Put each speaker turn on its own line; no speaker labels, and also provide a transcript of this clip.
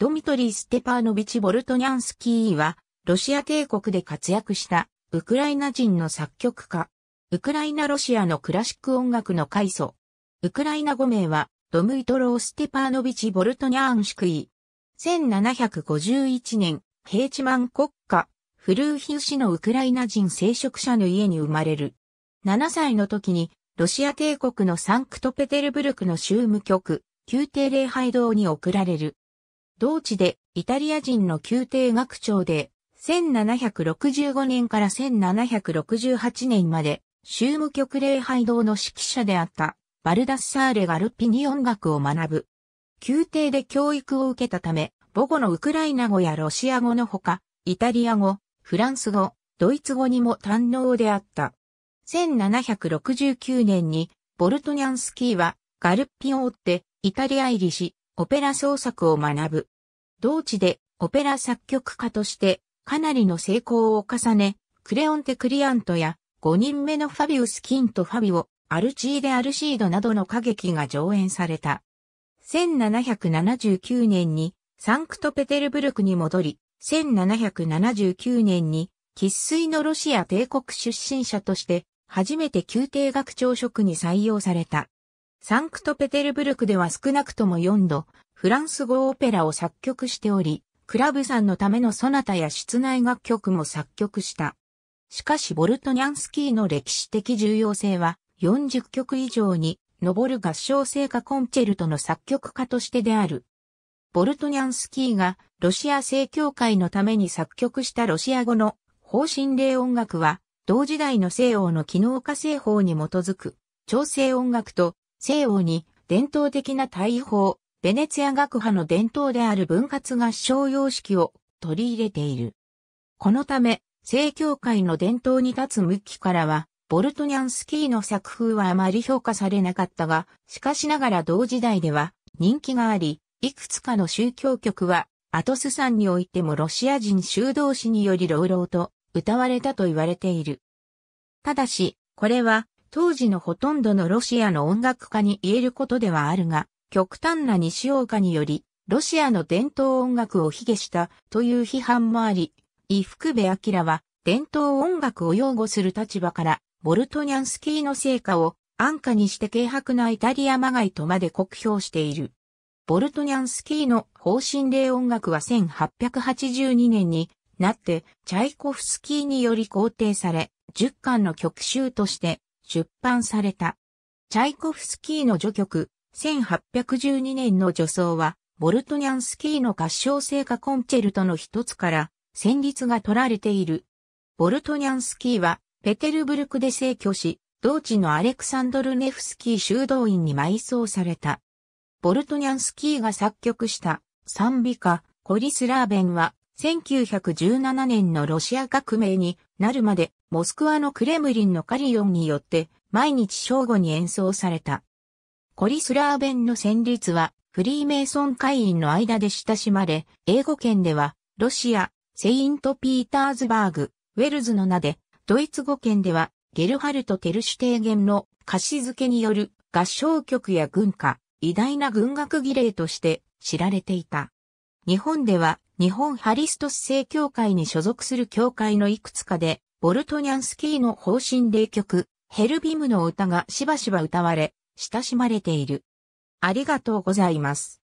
ドミトリー・ステパーノビチ・ボルトニャンスキーは、ロシア帝国で活躍した、ウクライナ人の作曲家。ウクライナ・ロシアのクラシック音楽の開祖。ウクライナ語名は、ドムイトロー・ステパーノビチ・ボルトニャンシクイ。1751年、ヘイチマン国家、フルーヒウシのウクライナ人聖職者の家に生まれる。7歳の時に、ロシア帝国のサンクトペテルブルクの州務局、宮廷礼拝堂に送られる。同地でイタリア人の宮廷学長で、1765年から1768年まで、宗務局礼拝堂の指揮者であったバルダッサーレガルッピに音楽を学ぶ。宮廷で教育を受けたため、母語のウクライナ語やロシア語のほか、イタリア語、フランス語、ドイツ語にも堪能であった。1769年に、ボルトニャンスキーは、ガルッピを追って、イタリア入りし、オペラ創作を学ぶ。同地でオペラ作曲家としてかなりの成功を重ね、クレオンテ・クリアントや5人目のファビウス・キンとファビオ、アルチーデ・アルシードなどの歌劇が上演された。1779年にサンクトペテルブルクに戻り、1779年に喫水のロシア帝国出身者として初めて宮廷学長職に採用された。サンクトペテルブルクでは少なくとも4度、フランス語オペラを作曲しており、クラブさんのためのソナタや室内楽曲も作曲した。しかしボルトニャンスキーの歴史的重要性は40曲以上に上る合唱聖歌コンチェルトの作曲家としてである。ボルトニャンスキーがロシア正教会のために作曲したロシア語の方針令音楽は同時代の西欧の機能化製法に基づく調整音楽と西欧に伝統的な大砲、ベネツィア学派の伝統である分割合唱様式を取り入れている。このため、正教会の伝統に立つ向きからは、ボルトニャンスキーの作風はあまり評価されなかったが、しかしながら同時代では人気があり、いくつかの宗教曲は、アトス山においてもロシア人修道士により朗々と歌われたと言われている。ただし、これは当時のほとんどのロシアの音楽家に言えることではあるが、極端な西欧化により、ロシアの伝統音楽を卑下したという批判もあり、伊福部明は伝統音楽を擁護する立場から、ボルトニャンスキーの成果を安価にして軽薄なイタリアまがいとまで酷評している。ボルトニャンスキーの方針令音楽は1882年になって、チャイコフスキーにより肯定され、10巻の曲集として出版された。チャイコフスキーの序曲、1812年の序奏は、ボルトニャンスキーの合唱聖歌コンチェルトの一つから、旋律が取られている。ボルトニャンスキーは、ペテルブルクで逝去し、同地のアレクサンドルネフスキー修道院に埋葬された。ボルトニャンスキーが作曲した賛美歌コリスラーベンは1917年のロシア革命になるまで、モスクワのクレムリンのカリオンによって、毎日正午に演奏された。コリスラーベンの旋律は、フリーメイソン会員の間で親しまれ、英語圏では、ロシア、セイント・ピーターズバーグ、ウェルズの名で、ドイツ語圏では、ゲルハルト・テルシュテーゲンの歌詞付けによる合唱曲や軍歌、偉大な軍楽儀礼として知られていた。日本では、日本ハリストス正教会に所属する教会のいくつかで、ボルトニャンスキーの方針霊曲、ヘルビムの歌がしばしば歌われ、親しまれている。ありがとうございます。